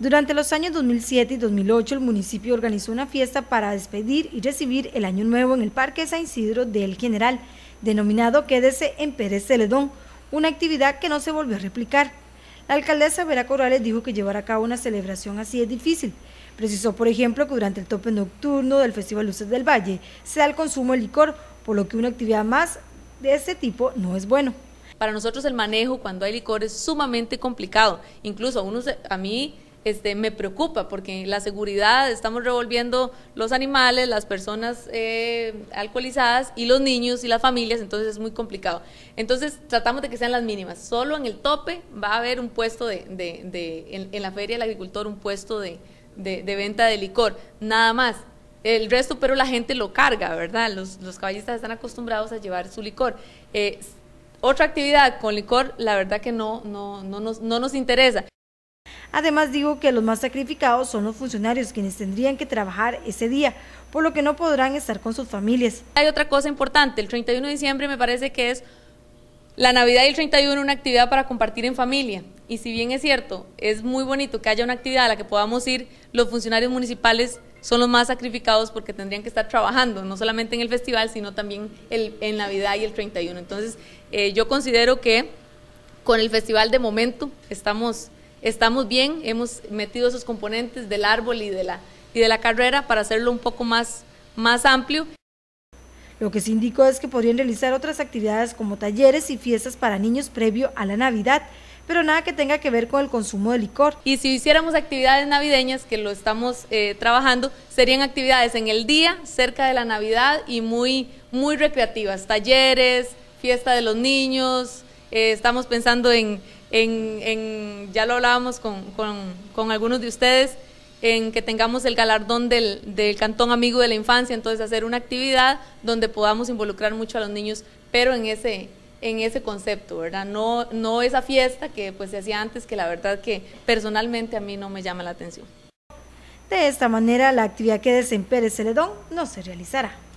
Durante los años 2007 y 2008 el municipio organizó una fiesta para despedir y recibir el Año Nuevo en el Parque San Isidro del General, denominado Quédese en Pérez Celedón, una actividad que no se volvió a replicar. La alcaldesa Vera Corrales dijo que llevar a cabo una celebración así es difícil. Precisó, por ejemplo, que durante el tope nocturno del Festival Luces del Valle se da el consumo de licor, por lo que una actividad más de este tipo no es bueno. Para nosotros el manejo cuando hay licor es sumamente complicado. Incluso a, a mí este, me preocupa porque la seguridad, estamos revolviendo los animales, las personas eh, alcoholizadas y los niños y las familias, entonces es muy complicado. Entonces tratamos de que sean las mínimas. Solo en el tope va a haber un puesto de, en, la feria del agricultor, un puesto de, venta de licor, nada más el resto, pero la gente lo carga, ¿verdad? Los, caballistas están acostumbrados a llevar su licor. Eh, otra actividad con licor, la verdad que no, no, no, nos, no nos interesa. Además digo que los más sacrificados son los funcionarios quienes tendrían que trabajar ese día, por lo que no podrán estar con sus familias. Hay otra cosa importante, el 31 de diciembre me parece que es la Navidad y el 31 una actividad para compartir en familia. Y si bien es cierto, es muy bonito que haya una actividad a la que podamos ir, los funcionarios municipales son los más sacrificados porque tendrían que estar trabajando, no solamente en el festival, sino también en Navidad y el 31. Entonces, eh, yo considero que con el festival de momento estamos estamos bien, hemos metido esos componentes del árbol y de la, y de la carrera para hacerlo un poco más, más amplio. Lo que se indicó es que podrían realizar otras actividades como talleres y fiestas para niños previo a la Navidad, pero nada que tenga que ver con el consumo de licor. Y si hiciéramos actividades navideñas, que lo estamos eh, trabajando, serían actividades en el día, cerca de la Navidad y muy, muy recreativas, talleres, fiesta de los niños, eh, estamos pensando en en, ya lo hablábamos con, algunos de ustedes, en que tengamos el galardón del, Cantón Amigo de la Infancia, entonces hacer una actividad donde podamos involucrar mucho a los niños, pero en ese, en ese concepto, ¿verdad? No, no esa fiesta que pues se hacía antes, que la verdad que personalmente a mí no me llama la atención. De esta manera, la actividad que desempeñe Celedón no se realizará.